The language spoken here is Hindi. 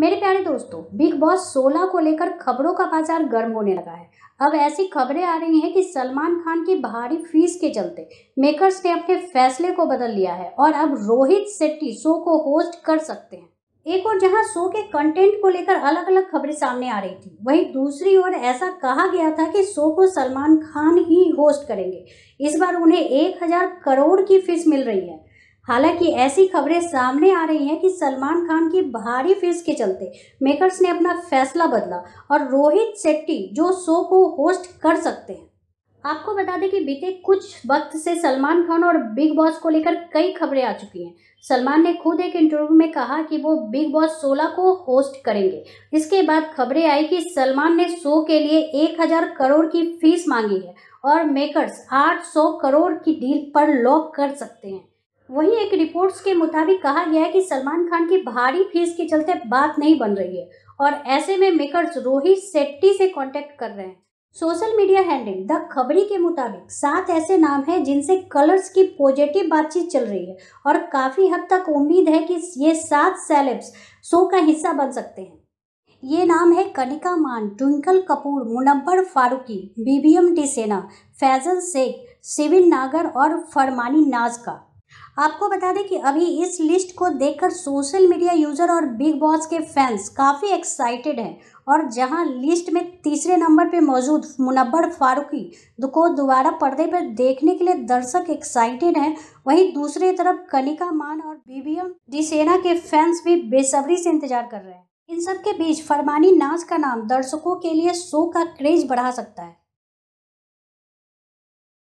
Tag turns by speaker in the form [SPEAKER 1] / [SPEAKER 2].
[SPEAKER 1] मेरे प्यारे दोस्तों बिग बॉस सोलह को लेकर खबरों का बाजार गर्म होने लगा है अब ऐसी खबरें आ रही हैं कि सलमान खान की भारी फीस के चलते मेकर्स ने अपने फैसले को बदल लिया है और अब रोहित शेट्टी शो को होस्ट कर सकते हैं एक और जहां शो के कंटेंट को लेकर अलग अलग खबरें सामने आ रही थी वहीं दूसरी ओर ऐसा कहा गया था कि शो को सलमान खान ही होस्ट करेंगे इस बार उन्हें एक हजार करोड़ की फीस मिल रही है हालांकि ऐसी खबरें सामने आ रही हैं कि सलमान खान की भारी फीस के चलते मेकर्स ने अपना फैसला बदला और रोहित शेट्टी जो शो को होस्ट कर सकते हैं आपको बता दें कि बीते कुछ वक्त से सलमान खान और बिग बॉस को लेकर कई खबरें आ चुकी हैं सलमान ने खुद एक इंटरव्यू में कहा कि वो बिग बॉस सोलह को होस्ट करेंगे इसके बाद खबरें आई कि सलमान ने शो के लिए हजार करोड़ की फीस मांगी है और मेकर्स सौ करोड़ की डील पर लॉक कर सकते हैं वहीं एक रिपोर्ट्स के मुताबिक कहा गया है कि सलमान खान की भारी फीस के चलते बात नहीं बन रही है और ऐसे में मेकर्स रोहित सेट्टी से कांटेक्ट कर रहे हैं सोशल मीडिया हैंडल द खबरी के मुताबिक सात ऐसे नाम हैं जिनसे कलर्स की पॉजिटिव बातचीत चल रही है और काफ़ी हद तक उम्मीद है कि ये सात सेलेब्स शो का हिस्सा बन सकते हैं ये नाम है कनिका मान ट्विंकल कपूर मुनब्बर फारूकी बीबीएम डी सेना फैजल शेख सिविन नागर और फरमानी नाज का आपको बता दें कि अभी इस लिस्ट को देखकर सोशल मीडिया यूज़र और बिग बॉस के फैंस काफ़ी एक्साइटेड हैं और जहां लिस्ट में तीसरे नंबर पर मौजूद मुनबर फारूकी को दोबारा पर्दे पर देखने के लिए दर्शक एक्साइटेड हैं वहीं दूसरी तरफ कनिका मान और बीबीएम डिसेना के फैंस भी बेसब्री से इंतजार कर रहे हैं इन सब के बीच फरमानी नाच का नाम दर्शकों के लिए शो का क्रेज बढ़ा सकता है